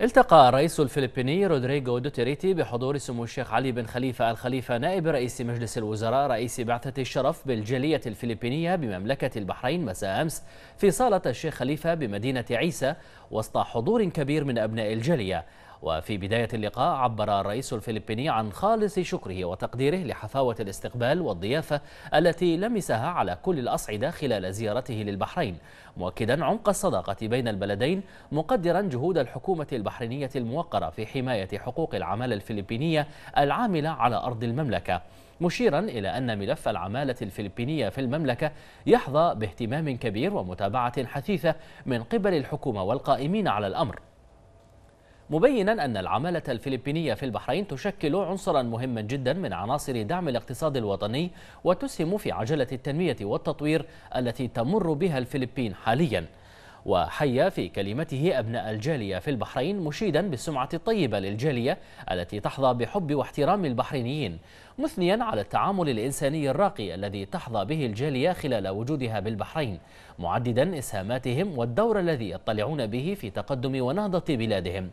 التقى الرئيس الفلبيني رودريغو دوتيريتي بحضور سمو الشيخ علي بن خليفة الخليفة نائب رئيس مجلس الوزراء رئيس بعثة الشرف بالجالية الفلبينية بمملكة البحرين مساء أمس في صالة الشيخ خليفة بمدينة عيسى وسط حضور كبير من أبناء الجالية وفي بداية اللقاء عبر الرئيس الفلبيني عن خالص شكره وتقديره لحفاوة الاستقبال والضيافة التي لمسها على كل الأصعدة خلال زيارته للبحرين مؤكدا عمق الصداقة بين البلدين مقدرا جهود الحكومة البحرينية الموقرة في حماية حقوق العمالة الفلبينية العاملة على أرض المملكة مشيرا إلى أن ملف العمالة الفلبينية في المملكة يحظى باهتمام كبير ومتابعة حثيثة من قبل الحكومة والقائمين على الأمر مبينا أن العمالة الفلبينية في البحرين تشكل عنصرا مهما جدا من عناصر دعم الاقتصاد الوطني وتسهم في عجلة التنمية والتطوير التي تمر بها الفلبين حالياً وحيا في كلمته أبناء الجالية في البحرين مشيدا بالسمعة الطيبة للجالية التي تحظى بحب واحترام البحرينيين مثنيا على التعامل الإنساني الراقي الذي تحظى به الجالية خلال وجودها بالبحرين معددا إسهاماتهم والدور الذي يطلعون به في تقدم ونهضة بلادهم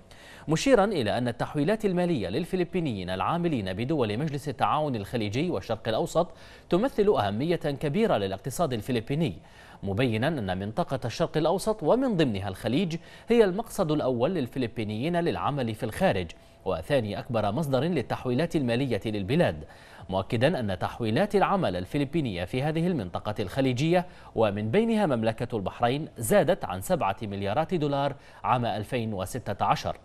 مشيرا إلى أن التحويلات المالية للفلبينيين العاملين بدول مجلس التعاون الخليجي والشرق الأوسط تمثل أهمية كبيرة للاقتصاد الفلبيني مبينا أن منطقة الشرق الأوسط ومن ضمنها الخليج هي المقصد الأول للفلبينيين للعمل في الخارج وثاني أكبر مصدر للتحويلات المالية للبلاد مؤكدا أن تحويلات العمل الفلبينية في هذه المنطقة الخليجية ومن بينها مملكة البحرين زادت عن 7 مليارات دولار عام 2016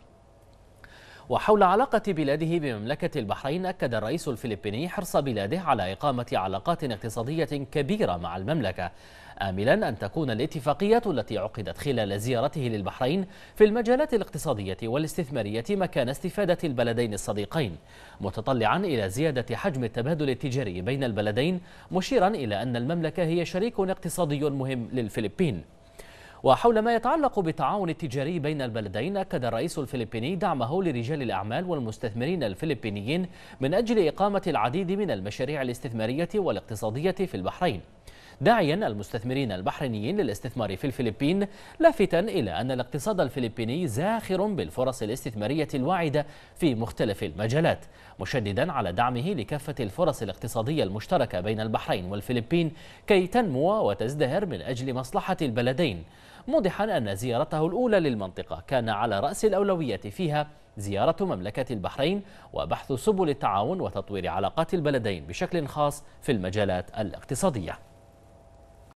وحول علاقة بلاده بمملكة البحرين أكد الرئيس الفلبيني حرص بلاده على إقامة علاقات اقتصادية كبيرة مع المملكة آملا أن تكون الاتفاقية التي عقدت خلال زيارته للبحرين في المجالات الاقتصادية والاستثمارية مكان استفادة البلدين الصديقين متطلعا إلى زيادة حجم التبادل التجاري بين البلدين مشيرا إلى أن المملكة هي شريك اقتصادي مهم للفلبين وحول ما يتعلق بالتعاون التجاري بين البلدين أكد الرئيس الفلبيني دعمه لرجال الأعمال والمستثمرين الفلبينيين من أجل إقامة العديد من المشاريع الاستثمارية والاقتصادية في البحرين داعيا المستثمرين البحرينيين للاستثمار في الفلبين لافتا إلى أن الاقتصاد الفلبيني زاخر بالفرص الاستثمارية الواعدة في مختلف المجالات مشددا على دعمه لكافة الفرص الاقتصادية المشتركة بين البحرين والفلبين كي تنمو وتزدهر من أجل مصلحة البلدين موضحا أن زيارته الأولى للمنطقة كان على رأس الأولوية فيها زيارة مملكة البحرين وبحث سبل التعاون وتطوير علاقات البلدين بشكل خاص في المجالات الاقتصادية